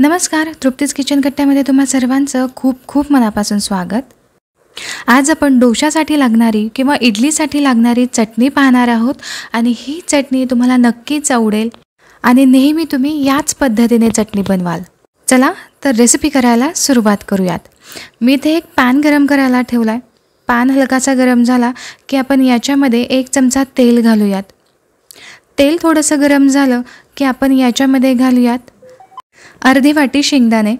नमस्कार तृप्तीज किचन कट्ट्यामध्ये तुम्हा सर्वांचं खूप खूप मनापासून स्वागत आज आपण डोशासाठी लागणारी किंवा इडलीसाठी लागणारी चटणी पाहणार आहोत आणि ही चटणी तुम्हाला नक्कीच आवडेल आणि नेहमी तुम्ही याच पद्धतीने चटणी बनवाल चला तर रेसिपी करायला सुरुवात करूयात मी ते एक पॅन गरम करायला ठेवला आहे पॅन हलकासा गरम झाला की आपण याच्यामध्ये एक चमचा तेल घालूयात तेल थोडंसं गरम झालं की आपण याच्यामध्ये घालूयात अर्धी वाटी शेंगदाणे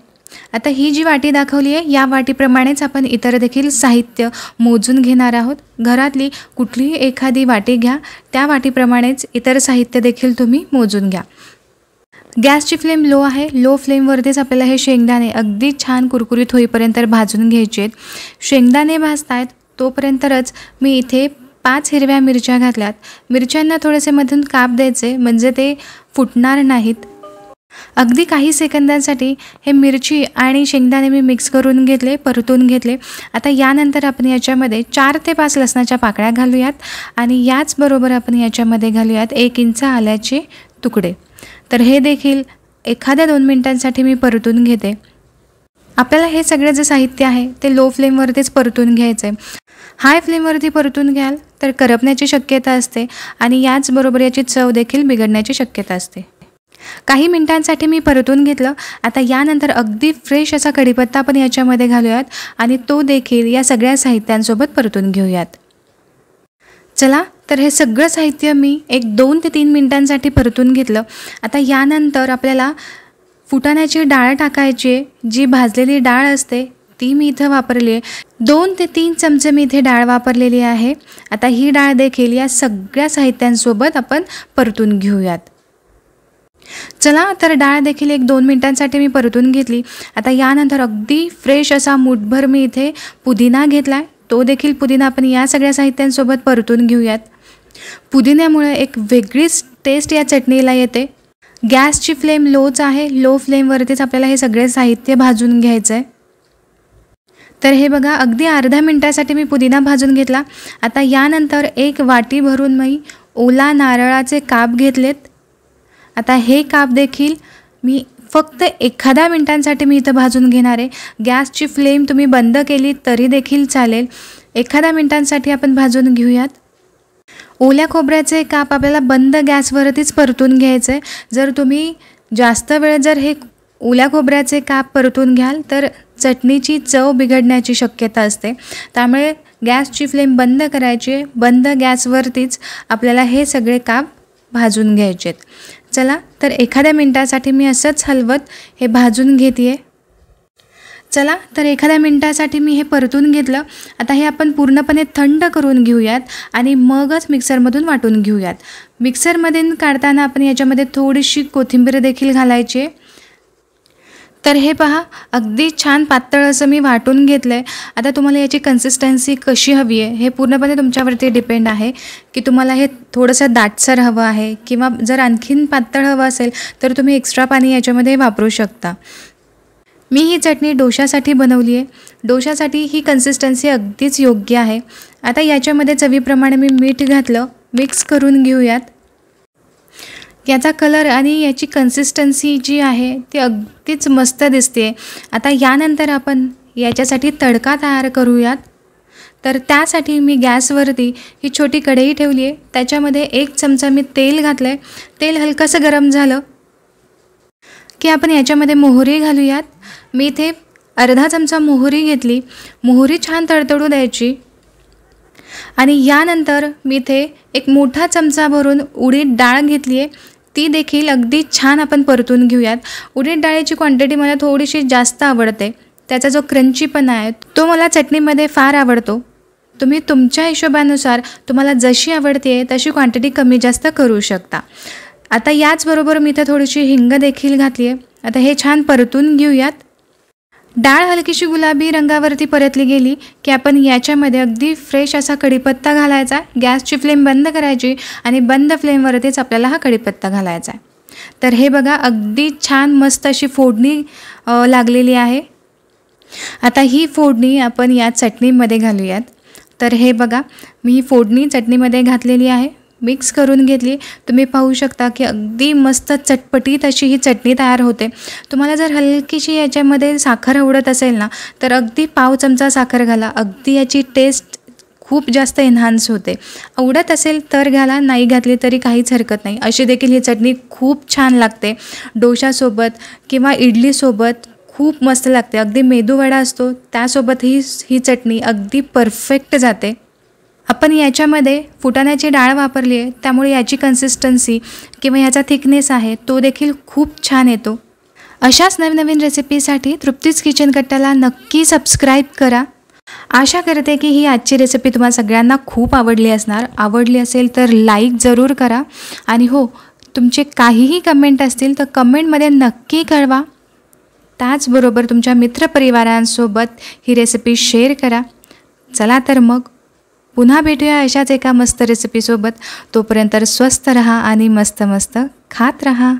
आता ही जी वाटी दाखवली आहे या वाटीप्रमाणेच आपण इतर देखील साहित्य मोजून घेणार आहोत घरातली कुठलीही एखादी वाटी घ्या त्या वाटीप्रमाणेच इतर साहित्य देखील तुम्ही मोजून घ्या गॅसची फ्लेम लो आहे लो फ्लेमवरतीच आपल्याला हे शेंगदाणे अगदी छान कुरकुरीत होईपर्यंत भाजून घ्यायचे आहेत शेंगदाणे भाजतायत तोपर्यंतच मी इथे पाच हिरव्या मिरच्या घातल्यात मिरच्यांना थोडेसे मधून काप द्यायचे म्हणजे ते फुटणार नाहीत अगदी काही सेकंदांसाठी हे मिरची आणि शेंगदाणे मी मिक्स करून घेतले परतून घेतले आता यानंतर आपण याच्यामध्ये चार ते पाच लसणाच्या पाकळ्या घालूयात आणि याचबरोबर आपण याच्यामध्ये घालूयात एक इंच आल्याचे तुकडे तर हे देखील एखाद्या दोन मिनटांसाठी मी परतून घेते आपल्याला हे सगळे जे साहित्य आहे ते लो फ्लेमवरतीच परतून घ्यायचं आहे हाय फ्लेमवरती परतून घ्याल तर करपण्याची शक्यता असते आणि याचबरोबर याची चव देखील बिघडण्याची शक्यता असते काही मिनिटांसाठी मी परतून घेतलं आता यानंतर अगदी फ्रेश असा कढीपत्ता आपण याच्यामध्ये घालूयात आणि तो देखील या सगळ्या साहित्यांसोबत परतून घेऊयात चला तर हे सगळं साहित्य मी एक दोन ते तीन मिनिटांसाठी परतून घेतलं आता यानंतर आपल्याला फुटाण्याची डाळ टाकायची जी भाजलेली डाळ असते ती मी इथं वापरली आहे दोन ते तीन चमचे मी इथे डाळ वापरलेली आहे आता ही डाळ देखील या सगळ्या साहित्यांसोबत आपण परतून घेऊयात चला तर डाळ देखील एक दोन मिनटांसाठी मी परतून घेतली आता यानंतर अगदी फ्रेश असा मुठभर मी इथे पुदिना घेतला आहे तो देखील पुदिना आपण या सगळ्या साहित्यांसोबत परतून घेऊयात पुदिन्यामुळे एक वेगळीच टेस्ट या चटणीला येते गॅसची फ्लेम लोच आहे लो फ्लेमवरतीच आपल्याला हे सगळे साहित्य भाजून घ्यायचं आहे तर हे बघा अगदी अर्ध्या मिनटासाठी मी पुदिना भाजून घेतला आता यानंतर एक वाटी भरून मी ओला नारळाचे काप घेतलेत आता हे काप देखील मी फक्त एखाद्या मिनटांसाठी मी इथं भाजून घेणार आहे गॅसची फ्लेम तुम्ही बंद केली तरी देखील चालेल एखाद्या मिनटांसाठी आपण भाजून घेऊयात ओल्या खोबऱ्याचे काप आपल्याला बंद गॅसवरतीच परतून घ्यायचं आहे जर तुम्ही जास्त वेळ जर हे ओल्या खोबऱ्याचे काप परतून घ्याल तर चटणीची चव बिघडण्याची शक्यता असते त्यामुळे गॅसची फ्लेम बंद करायची बंद गॅसवरतीच आपल्याला हे सगळे काप भाजून घ्यायचे आहेत चला तर एखाद्या मिनटासाठी मी असंच हलवत हे भाजून घेते चला तर एखाद्या मिनटासाठी मी हे परतून घेतलं आता हे आपण पूर्णपणे थंड करून घेऊयात आणि मगच मिक्सरमधून वाटून घेऊयात मिक्सरमधून काढताना आपण याच्यामध्ये थोडीशी कोथिंबीर देखील घालायची आहे तर हे पहा अगदी छान पातळ असं मी वाटून घेतलं आहे आता तुम्हाला याची कन्सिस्टन्सी कशी हवी आहे हे पूर्णपणे तुमच्यावरती डिपेंड आहे की तुम्हाला हे थोडंसं दाटसर हवं आहे किंवा जर आणखीन पातळ हवं असेल तर तुम्ही एक्स्ट्रा पाणी याच्यामध्ये वापरू शकता मी ही चटणी डोशासाठी बनवली आहे डोशासाठी ही कन्सिस्टन्सी अगदीच योग्य आहे आता याच्यामध्ये चवीप्रमाणे मी मीठ घातलं मिक्स करून घेऊयात याचा कलर आणि याची कन्सिस्टन्सी जी आहे ती अगदीच मस्त दिसते आता यानंतर आपण याच्यासाठी तडका तयार करूयात तर त्यासाठी मी गॅसवरती ही छोटी कढई ठेवली आहे त्याच्यामध्ये एक चमचा मी तेल घातलं आहे तेल हलकंसं गरम झालं की आपण याच्यामध्ये मोहरी घालूयात मी इथे अर्धा चमचा मोहरी घेतली मोहरी छान तडतडू द्यायची आणि यानंतर मी इथे एक मोठा चमचा भरून उडीद डाळ घेतली आहे ती देखील अगदी छान आपण परतून घेऊयात उडीद डाळीची क्वांटिटी मला थोडीशी जास्त आवडते त्याचा जो क्रंचीपणा आहे तो मला चटणीमध्ये फार आवडतो तुम्ही तुमच्या हिशोबानुसार तुम्हाला जशी आवडते तशी क्वांटिटी कमी जास्त करू शकता आता याचबरोबर मी इथं थोडीशी हिंग देखील घातली आहे आता हे छान परतून घेऊयात डाळ हलकीशी गुलाबी रंगावरती परतली गेली की आपण याच्यामध्ये अगदी फ्रेश असा कढीपत्ता घालायचा गॅसची फ्लेम बंद करायची आणि बंद फ्लेमवरतीच आपल्याला हा कढीपत्ता घालायचा आहे तर हे बघा अगदी छान मस्त अशी फोडणी लागलेली आहे आता ही फोडणी आपण या चटणीमध्ये घालूयात तर हे बघा मी ही फोडणी चटणीमध्ये घातलेली आहे मिक्स करून घेतली तुम्ही पाहू शकता की अगदी मस्त चटपटीत अशी ही चटणी तयार होते तुम्हाला जर हलकीशी याच्यामध्ये साखर आवडत असेल ना तर अगदी पाव चमचा साखर घाला अगदी याची टेस्ट खूप जास्त एन्हान्स होते आवडत असेल तर घाला नाही घातली तरी काहीच हरकत नाही अशी देखील ही चटणी खूप छान लागते डोशासोबत किंवा इडलीसोबत खूप मस्त लागते अगदी मेदूवडा असतो त्यासोबत ही ही चटणी अगदी परफेक्ट जाते आपण याच्यामध्ये फुटाण्याची डाळ वापरली आहे त्यामुळे याची कन्सिस्टन्सी किंवा याचा थिकनेस आहे तो देखील खूप छान येतो अशाच नवनवीन रेसिपीसाठी तृप्तीच किचन कट्ट्याला नक्की सबस्क्राईब करा आशा करते की ही आजची रेसिपी तुम्हाला सगळ्यांना खूप आवडली असणार आवडली असेल तर लाईक जरूर करा आणि हो तुमचे काहीही कमेंट असतील तर कमेंटमध्ये नक्की कळवा त्याचबरोबर तुमच्या मित्रपरिवारांसोबत ही रेसिपी शेअर करा चला तर मग पुन्हा भेटूया अशाच एका मस्त रेसिपीसोबत तोपर्यंत स्वस्त रहा आणि मस्त मस्त खात रहा